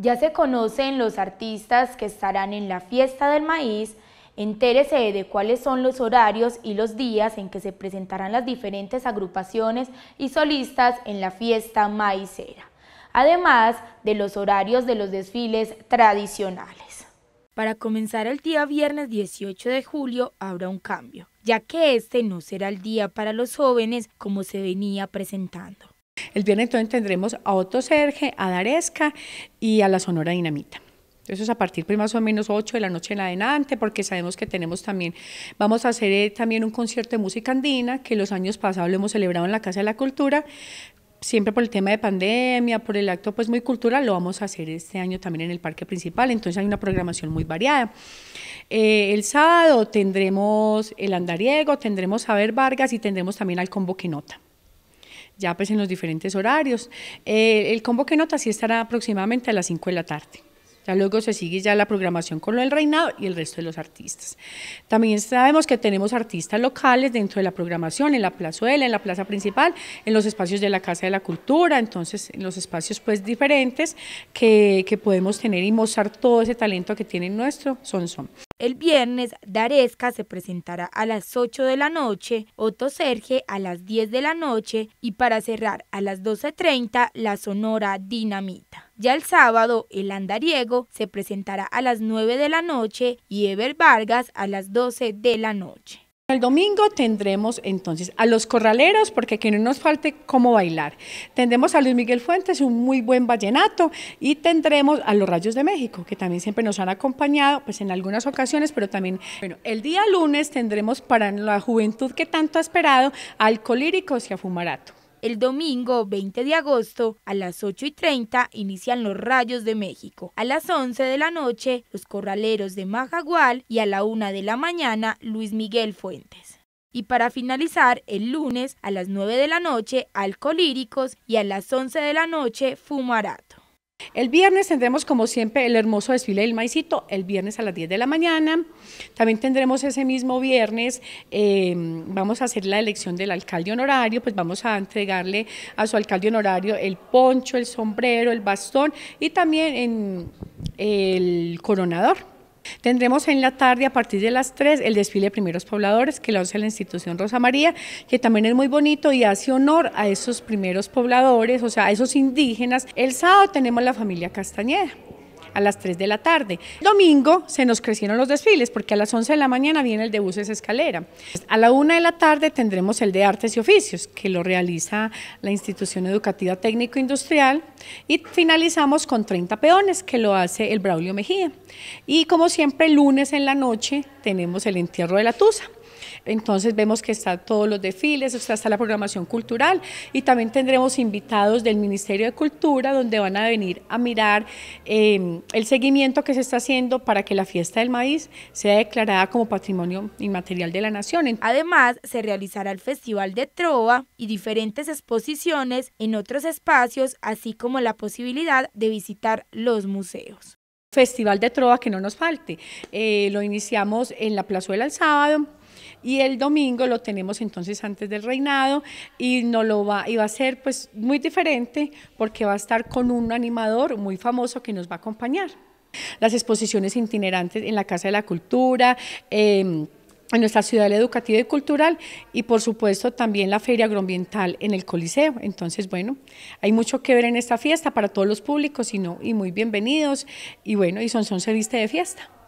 Ya se conocen los artistas que estarán en la fiesta del maíz, entérese de cuáles son los horarios y los días en que se presentarán las diferentes agrupaciones y solistas en la fiesta maicera, además de los horarios de los desfiles tradicionales. Para comenzar el día viernes 18 de julio habrá un cambio, ya que este no será el día para los jóvenes como se venía presentando. El viernes entonces tendremos a Otto Serge, a Daresca y a la Sonora Dinamita. Eso es a partir de pues, más o menos 8 de la noche en adelante, porque sabemos que tenemos también, vamos a hacer eh, también un concierto de música andina, que los años pasados lo hemos celebrado en la Casa de la Cultura, siempre por el tema de pandemia, por el acto pues muy cultural, lo vamos a hacer este año también en el parque principal, entonces hay una programación muy variada. Eh, el sábado tendremos el andariego, tendremos a ver Vargas y tendremos también al combo Quenota ya pues en los diferentes horarios. Eh, el combo que nota sí estará aproximadamente a las 5 de la tarde. Ya luego se sigue ya la programación con lo del reinado y el resto de los artistas. También sabemos que tenemos artistas locales dentro de la programación, en la plazuela, en la plaza principal, en los espacios de la Casa de la Cultura, entonces en los espacios pues diferentes que, podemos tener y mostrar todo ese talento que tiene nuestro sonson. son. El viernes, Daresca se presentará a las 8 de la noche, Otto Serge a las 10 de la noche y para cerrar a las 12.30 la Sonora Dinamita. Ya el sábado, el Andariego se presentará a las 9 de la noche y Ever Vargas a las 12 de la noche. El domingo tendremos entonces a los corraleros, porque que no nos falte cómo bailar. Tendremos a Luis Miguel Fuentes, un muy buen vallenato, y tendremos a los Rayos de México, que también siempre nos han acompañado, pues en algunas ocasiones, pero también, bueno, el día lunes tendremos para la juventud que tanto ha esperado, alcolíricos y a fumarato. El domingo 20 de agosto a las 8 y 30 inician los Rayos de México. A las 11 de la noche, los Corraleros de Majagual y a la 1 de la mañana, Luis Miguel Fuentes. Y para finalizar, el lunes a las 9 de la noche, Alcolíricos y a las 11 de la noche, Fumarat. El viernes tendremos, como siempre, el hermoso desfile del maicito, el viernes a las 10 de la mañana. También tendremos ese mismo viernes, eh, vamos a hacer la elección del alcalde honorario, pues vamos a entregarle a su alcalde honorario el poncho, el sombrero, el bastón y también el coronador. Tendremos en la tarde a partir de las 3 el desfile de primeros pobladores que hace la institución Rosa María, que también es muy bonito y hace honor a esos primeros pobladores, o sea, a esos indígenas. El sábado tenemos la familia Castañeda a las 3 de la tarde. domingo se nos crecieron los desfiles porque a las 11 de la mañana viene el de buses escalera. A la 1 de la tarde tendremos el de artes y oficios que lo realiza la institución educativa técnico-industrial y finalizamos con 30 peones que lo hace el Braulio Mejía. Y como siempre, lunes en la noche tenemos el entierro de la Tusa. Entonces vemos que están todos los desfiles, o sea, está la programación cultural y también tendremos invitados del Ministerio de Cultura donde van a venir a mirar em, el seguimiento que se está haciendo para que la fiesta del maíz sea declarada como patrimonio inmaterial de la nación. Además, se realizará el Festival de Trova y diferentes exposiciones en otros espacios, así como la posibilidad de visitar los museos. Festival de Trova que no nos falte. Eh, lo iniciamos en la Plazuela el sábado y el domingo lo tenemos entonces antes del reinado y no lo va a ser pues muy diferente porque va a estar con un animador muy famoso que nos va a acompañar. Las exposiciones itinerantes en la Casa de la Cultura, em, en nuestra ciudad educativa y cultural y por supuesto también la feria agroambiental en el Coliseo. Entonces, bueno, hay mucho que ver en esta fiesta para todos los públicos y, y muy bienvenidos y bueno, y son, son se viste de fiesta.